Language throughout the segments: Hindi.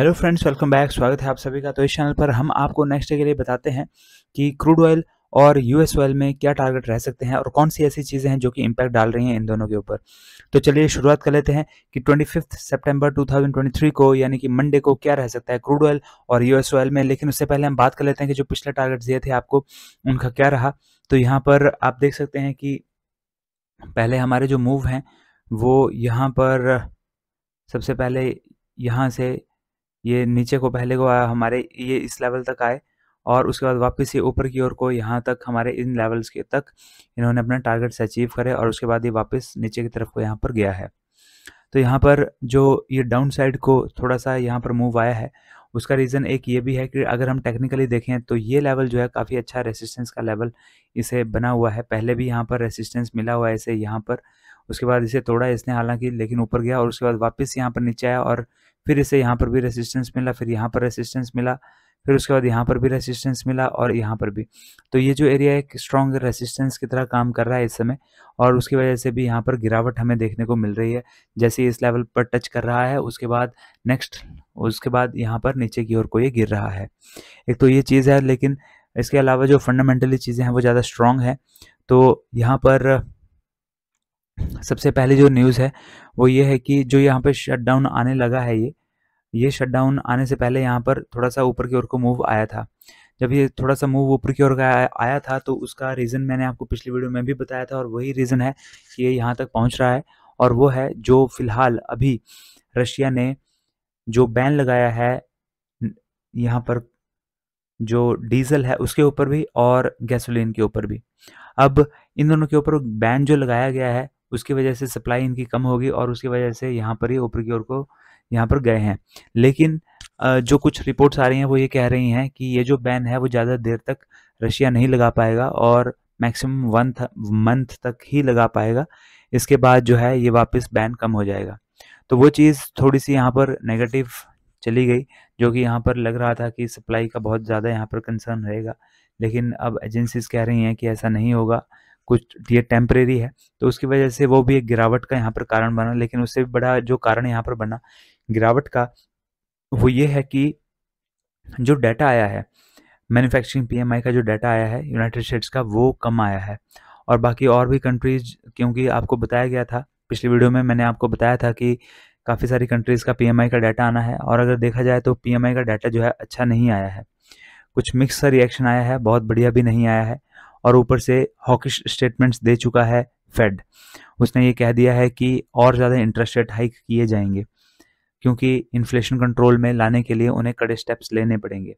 हेलो फ्रेंड्स वेलकम बैक स्वागत है आप सभी का तो इस चैनल पर हम आपको नेक्स्ट डे के लिए बताते हैं कि क्रूड ऑयल और यूएस ऑयल में क्या टारगेट रह सकते हैं और कौन सी ऐसी चीज़ें हैं जो कि इम्पैक्ट डाल रही हैं इन दोनों के ऊपर तो चलिए शुरुआत कर लेते हैं कि 25 सितंबर 2023 को यानी कि मंडे को क्या रह सकता है क्रूड ऑयल और यूएस ऑयल में लेकिन उससे पहले हम बात कर लेते हैं कि जो पिछले टारगेट्स दिए थे आपको उनका क्या रहा तो यहाँ पर आप देख सकते हैं कि पहले हमारे जो मूव हैं वो यहाँ पर सबसे पहले यहाँ से ये नीचे को पहले को हमारे ये इस लेवल तक आए और उसके बाद वापस ये ऊपर की ओर को यहाँ तक हमारे इन लेवल्स के तक इन्होंने अपना टारगेट्स अचीव करे और उसके बाद ये वापस नीचे की तरफ को यहाँ पर गया है तो यहाँ पर जो ये डाउन साइड को थोड़ा सा यहाँ पर मूव आया है उसका रीज़न एक ये भी है कि अगर हम टेक्निकली देखें तो ये लेवल जो है काफ़ी अच्छा रेसिस्टेंस का लेवल इसे बना हुआ है पहले भी यहाँ पर रेसिस्टेंस मिला हुआ है इसे यहाँ पर उसके बाद इसे तोड़ा इसने हालांकि लेकिन ऊपर गया और उसके बाद वापस यहाँ पर नीचे आया और फिर इसे यहाँ पर भी रेसिस्टेंस मिला फिर यहाँ पर रेसिस्टेंस मिला फिर उसके बाद यहाँ पर भी रेसिस्टेंस मिला और यहाँ पर भी तो ये जो एरिया एक स्ट्रॉन्ग रेसिस्टेंस की तरह काम कर रहा है इस समय और उसकी वजह से भी यहाँ पर गिरावट हमें देखने को मिल रही है जैसे इस लेवल पर टच कर रहा है उसके बाद नेक्स्ट उसके बाद यहाँ पर नीचे की ओर को ये गिर रहा है एक तो ये चीज़ है लेकिन इसके अलावा जो फंडामेंटली चीज़ें हैं वो ज़्यादा स्ट्रॉन्ग है तो यहाँ पर सबसे पहले जो न्यूज़ है वो ये है कि जो यहाँ पे शटडाउन आने लगा है ये ये शटडाउन आने से पहले यहाँ पर थोड़ा सा ऊपर की ओर को मूव आया था जब ये थोड़ा सा मूव ऊपर की ओर का आया था तो उसका रीज़न मैंने आपको पिछली वीडियो में भी बताया था और वही रीज़न है कि ये यहाँ तक पहुँच रहा है और वो है जो फ़िलहाल अभी रशिया ने जो बैन लगाया है यहाँ पर जो डीजल है उसके ऊपर भी और गैसोलीन के ऊपर भी अब इन दोनों के ऊपर बैन जो लगाया गया है उसकी वजह से सप्लाई इनकी कम होगी और उसकी वजह से यहाँ पर ही ऊपर की ओर को यहाँ पर गए हैं लेकिन जो कुछ रिपोर्ट्स आ रही हैं वो ये कह रही हैं कि ये जो बैन है वो ज़्यादा देर तक रशिया नहीं लगा पाएगा और मैक्सिमम वन मंथ तक ही लगा पाएगा इसके बाद जो है ये वापस बैन कम हो जाएगा तो वो चीज़ थोड़ी सी यहाँ पर नेगेटिव चली गई जो कि यहाँ पर लग रहा था कि सप्लाई का बहुत ज़्यादा यहाँ पर कंसर्न रहेगा लेकिन अब एजेंसीज कह रही हैं कि ऐसा नहीं होगा कुछ ये टेम्परेरी है तो उसकी वजह से वो भी एक गिरावट का यहाँ पर कारण बना लेकिन उससे भी बड़ा जो कारण यहाँ पर बना गिरावट का वो ये है कि जो डाटा आया है मैन्युफैक्चरिंग पीएमआई का जो डाटा आया है यूनाइटेड स्टेट्स का वो कम आया है और बाकी और भी कंट्रीज क्योंकि आपको बताया गया था पिछले वीडियो में मैंने आपको बताया था कि काफ़ी सारी कंट्रीज़ का पीएमआई का डाटा आना है और अगर देखा जाए तो पीएमआई का डाटा जो है अच्छा नहीं आया है कुछ मिक्स सा रिएक्शन आया है बहुत बढ़िया भी नहीं आया है और ऊपर से हॉकिश स्टेटमेंट्स दे चुका है फेड उसने ये कह दिया है कि और ज़्यादा इंटरेस्ट रेट हाइक किए जाएंगे क्योंकि इन्फ्लेशन कंट्रोल में लाने के लिए उन्हें कड़े स्टेप्स लेने पड़ेंगे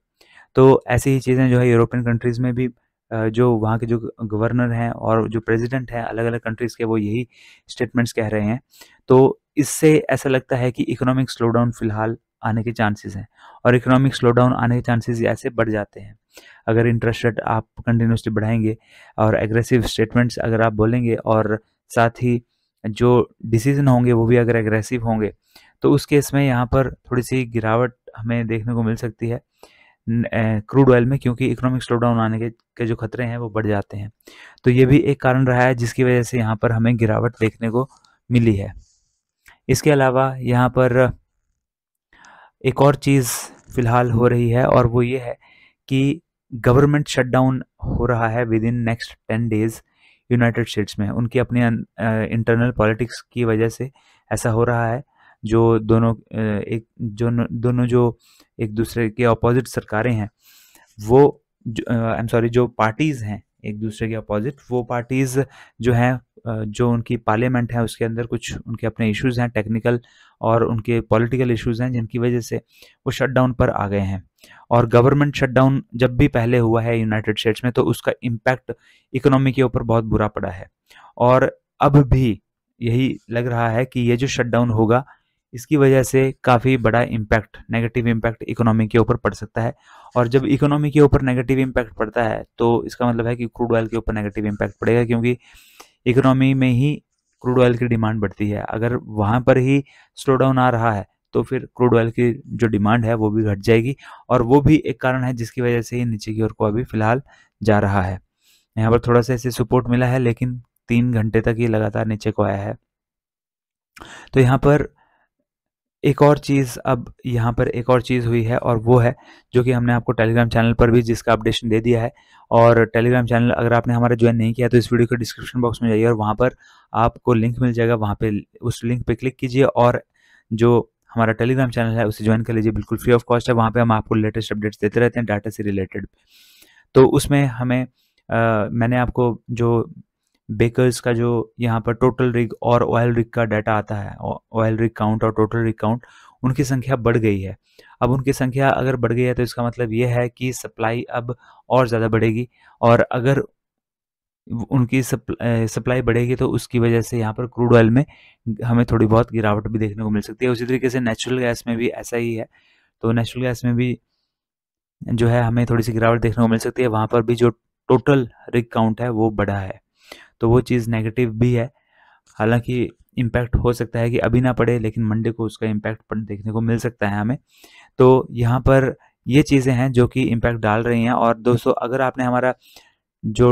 तो ऐसी ही चीज़ें जो है यूरोपियन कंट्रीज़ में भी जो वहाँ के जो गवर्नर हैं और जो प्रेसिडेंट हैं अलग अलग कंट्रीज़ के वो यही स्टेटमेंट्स कह रहे हैं तो इससे ऐसा लगता है कि इकोनॉमिक स्लो डाउन फिलहाल आने के चांसेस हैं और इकोनॉमिक स्लो डाउन आने के चांसेस ऐसे बढ़ जाते हैं अगर इंटरेस्ट रेट आप कंटिन्यूसली बढ़ाएंगे और एग्रेसिव स्टेटमेंट्स अगर आप बोलेंगे और साथ ही जो डिसीजन होंगे वो भी अगर एग्रेसिव होंगे तो उस केस में यहाँ पर थोड़ी सी गिरावट हमें देखने को मिल सकती है क्रूड ऑयल में क्योंकि इकोनॉमिक स्लो डाउन आने के, के जो खतरे हैं वो बढ़ जाते हैं तो ये भी एक कारण रहा है जिसकी वजह से यहाँ पर हमें गिरावट देखने को मिली है इसके अलावा यहाँ पर एक और चीज़ फ़िलहाल हो रही है और वो ये है कि गवर्नमेंट शटडाउन हो रहा है within next ten days United States में उनकी अपनी इंटरनल अं, पॉलिटिक्स की वजह से ऐसा हो रहा है जो दोनों एक जो दोनों जो एक दूसरे के अपोजिट सरकारें हैं वो आई एम सॉरी जो पार्टीज़ हैं एक दूसरे के अपोजिट वो पार्टीज़ जो हैं जो उनकी पार्लियामेंट है उसके अंदर कुछ उनके अपने इश्यूज हैं टेक्निकल और उनके पॉलिटिकल इश्यूज हैं जिनकी वजह से वो शटडाउन पर आ गए हैं और गवर्नमेंट शटडाउन जब भी पहले हुआ है यूनाइटेड स्टेट्स में तो उसका इम्पैक्ट इकोनॉमी के ऊपर बहुत बुरा पड़ा है और अब भी यही लग रहा है कि ये जो शटडाउन होगा इसकी वजह से काफ़ी बड़ा इम्पैक्ट नेगेटिव इम्पैक्ट इकोनॉमी के ऊपर पड़ सकता है और जब इकोनॉमी के ऊपर नेगेटिव इम्पैक्ट पड़ता है तो इसका मतलब है कि क्रूड ऑयल के ऊपर नेगेटिव इम्पैक्ट पड़ेगा क्योंकि इकोनॉमी में ही क्रूड ऑयल की डिमांड बढ़ती है अगर वहाँ पर ही स्लो डाउन आ रहा है तो फिर क्रूड ऑयल की जो डिमांड है वो भी घट जाएगी और वो भी एक कारण है जिसकी वजह से ये नीचे की ओर को अभी फिलहाल जा रहा है यहाँ पर थोड़ा सा ऐसे सपोर्ट मिला है लेकिन तीन घंटे तक ये लगातार नीचे को आया है तो यहाँ पर एक और चीज़ अब यहाँ पर एक और चीज़ हुई है और वो है जो कि हमने आपको टेलीग्राम चैनल पर भी जिसका अपडेशन दे दिया है और टेलीग्राम चैनल अगर आपने हमारा ज्वाइन नहीं किया तो इस वीडियो के डिस्क्रिप्शन बॉक्स में जाइए और वहाँ पर आपको लिंक मिल जाएगा वहाँ पर उस लिंक पर क्लिक कीजिए और जो हमारा टेलीग्राम चैनल है उसे ज्वाइन कर लीजिए बिल्कुल फ्री ऑफ कॉस्ट है वहाँ पर हम आपको लेटेस्ट अपडेट्स देते रहते हैं डाटा से रिलेटेड तो उसमें हमें आ, मैंने आपको जो बेकर्स का जो यहाँ पर टोटल रिग और ऑयल रिग का डाटा आता है ऑयल रिग काउंट और टोटल रिग काउंट उनकी संख्या बढ़ गई है अब उनकी संख्या अगर बढ़ गई है तो इसका मतलब यह है कि सप्लाई अब और ज़्यादा बढ़ेगी और अगर उनकी सप्लाई बढ़ेगी तो उसकी वजह से यहाँ पर क्रूड ऑयल में हमें थोड़ी बहुत गिरावट भी देखने को मिल सकती है उसी तरीके से नेचुरल गैस में भी ऐसा ही है तो नेचुरल गैस में भी जो है हमें थोड़ी सी गिरावट देखने को मिल सकती है वहाँ पर भी जो टोटल रिग काउंट है वो बढ़ा है तो वो चीज़ नेगेटिव भी है हालांकि इम्पैक्ट हो सकता है कि अभी ना पड़े लेकिन मंडे को उसका इम्पैक्ट देखने को मिल सकता है हमें तो यहाँ पर ये चीज़ें हैं जो कि इम्पैक्ट डाल रही हैं और दोस्तों अगर आपने हमारा जो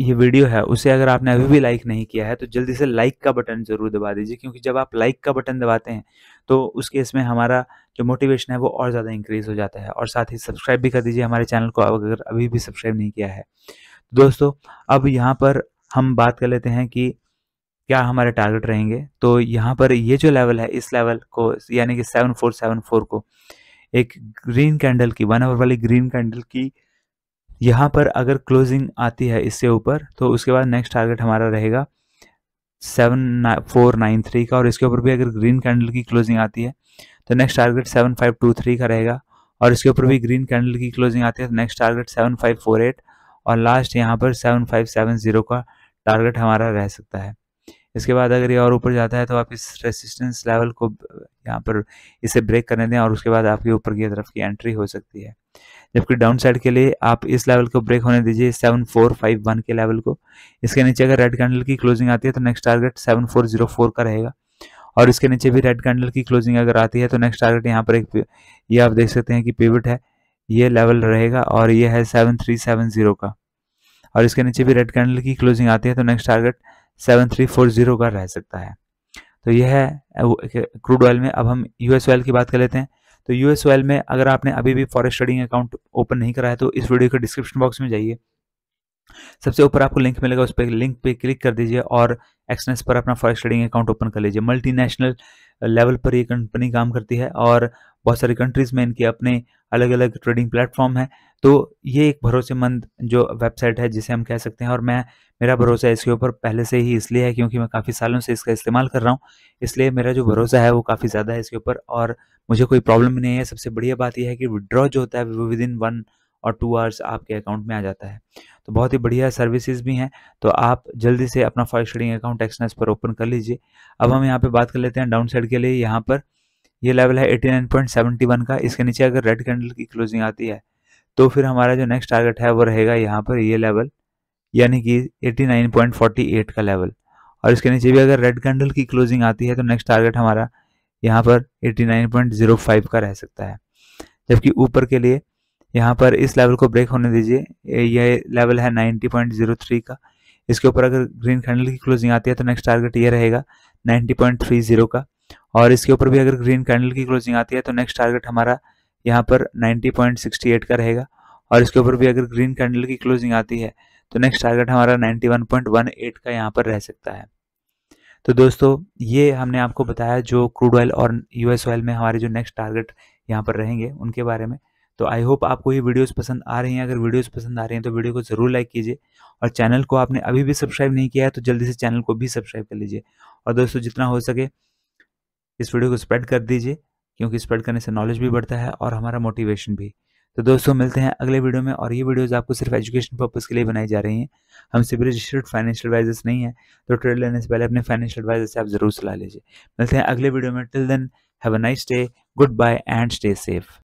ये वीडियो है उसे अगर आपने अभी भी लाइक नहीं किया है तो जल्दी से लाइक का बटन ज़रूर दबा दीजिए क्योंकि जब आप लाइक का बटन दबाते हैं तो उस केस में हमारा जो मोटिवेशन है वो और ज़्यादा इंक्रीज़ हो जाता है और साथ ही सब्सक्राइब भी कर दीजिए हमारे चैनल को अगर अभी भी सब्सक्राइब नहीं किया है दोस्तों अब यहाँ पर हम बात कर लेते हैं कि क्या हमारे टारगेट रहेंगे तो यहाँ पर ये जो लेवल है इस लेवल को यानी कि सेवन फोर सेवन फोर को एक ग्रीन कैंडल की वन आवर वाली ग्रीन कैंडल की यहाँ पर अगर क्लोजिंग आती है इससे ऊपर तो उसके बाद नेक्स्ट टारगेट हमारा रहेगा सेवन फोर नाइन थ्री का और इसके ऊपर भी अगर ग्रीन कैंडल की क्लोजिंग आती है तो next target seven five two three का रहेगा और इसके ऊपर भी ग्रीन कैंडल की क्लोजिंग आती है तो next target seven five four eight और लास्ट यहाँ पर सेवन फाइव सेवन ज़ीरो का टारगेट हमारा रह सकता है इसके बाद अगर ये और ऊपर जाता है तो आप इस रेसिस्टेंस लेवल को यहाँ पर इसे ब्रेक करने दें और उसके बाद आपके ऊपर की तरफ की एंट्री हो सकती है जबकि डाउन साइड के लिए आप इस लेवल को ब्रेक होने दीजिए सेवन फोर फाइव वन के लेवल को इसके नीचे अगर रेड कैंडल की क्लोजिंग आती है तो next target seven four zero four का रहेगा और इसके नीचे भी रेड कैंडल की क्लोजिंग अगर आती है तो नेक्स्ट टारगेट यहाँ पर एक ये आप देख सकते हैं कि पेविट है ये लेवल रहेगा और ये है सेवन थ्री सेवन जीरो का और इसके नीचे भी रेड कैंडल की क्लोजिंग आती है तो next target seven three four zero का रह सकता है तो यह है क्रूड ऑयल में अब हम यूएस ऑयल की बात कर लेते हैं तो यूएस ऑयल में अगर आपने अभी भी फॉरेस्ट ट्रेडिंग अकाउंट ओपन नहीं करा है तो इस वीडियो के डिस्क्रिप्शन बॉक्स में जाइए सबसे ऊपर आपको लिंक मिलेगा उस पर लिंक पे क्लिक कर दीजिए और एक्सनेस पर अपना फॉरेस्ट ट्रेडिंग अकाउंट ओपन कर लीजिए मल्टीनेशनल लेवल पर ये कंपनी काम करती है और बहुत सारी कंट्रीज़ में इनके अपने अलग अलग ट्रेडिंग प्लेटफॉर्म है तो ये एक भरोसेमंद जो वेबसाइट है जिसे हम कह सकते हैं और मैं मेरा भरोसा इसके ऊपर पहले से ही इसलिए है क्योंकि मैं काफ़ी सालों से इसका इस्तेमाल कर रहा हूँ इसलिए मेरा जो भरोसा है वो काफ़ी ज़्यादा है इसके ऊपर और मुझे कोई प्रॉब्लम नहीं है सबसे बढ़िया बात यह है कि विड्रॉ जो होता है वो विद इन वन और टू आवर्स आपके अकाउंट में आ जाता है तो बहुत ही बढ़िया सर्विसेज भी हैं तो आप जल्दी से अपना फॉरेक्स ट्रेडिंग अकाउंट एक्सनेस पर ओपन कर लीजिए अब हम यहाँ पे बात कर लेते हैं डाउन साइड के लिए यहाँ पर ये लेवल है 89.71 का इसके नीचे अगर रेड कैंडल की क्लोजिंग आती है तो फिर हमारा जो नेक्स्ट टारगेट है वो रहेगा यहाँ पर ये लेवल यानी कि एट का लेवल और इसके नीचे भी अगर रेड कैंडल की क्लोजिंग आती है तो नेक्स्ट टारगेट हमारा यहाँ पर फाइव का रह सकता है जबकि ऊपर के लिए यहाँ पर इस लेवल को ब्रेक होने दीजिए यह लेवल है 90.03 का इसके ऊपर अगर ग्रीन कैंडल की क्लोजिंग आती है तो नेक्स्ट टारगेट ये रहेगा 90.30 का और इसके ऊपर भी अगर ग्रीन कैंडल की क्लोजिंग आती है तो नेक्स्ट टारगेट हमारा यहाँ पर 90.68 का रहेगा और इसके ऊपर भी अगर ग्रीन कैंडल की क्लोजिंग आती है तो नेक्स्ट टारगेट हमारा एट का यहाँ पर रह सकता है तो दोस्तों ये हमने आपको बताया जो क्रूड ऑयल और यूएस ऑयल में हमारे जो नेक्स्ट टारगेट यहाँ पर रहेंगे उनके बारे में तो आई होप आपको ये वीडियोस पसंद आ रही हैं अगर वीडियोस पसंद आ रही हैं तो वीडियो को ज़रूर लाइक कीजिए और चैनल को आपने अभी भी सब्सक्राइब नहीं किया है तो जल्दी से चैनल को भी सब्सक्राइब कर लीजिए और दोस्तों जितना हो सके इस वीडियो को स्प्रेड कर दीजिए क्योंकि स्प्रेड करने से नॉलेज भी बढ़ता है और हमारा मोटिवेशन भी तो दोस्तों मिलते हैं अगले वीडियो में और ये वीडियोज़ आपको सिर्फ एजुकेशन पर्पज़ के लिए बनाई जा रही हैं हम सिर्फ रजिस्टर्ड फाइनेंशियल एडवाइजर्स नहीं है तो ट्रेड लेने से पहले अपने फाइनेंशियल एडवाइजर से आप ज़रूर सलाह लीजिए मिलते हैं अगले वीडियो में till then have a nice day goodbye and stay safe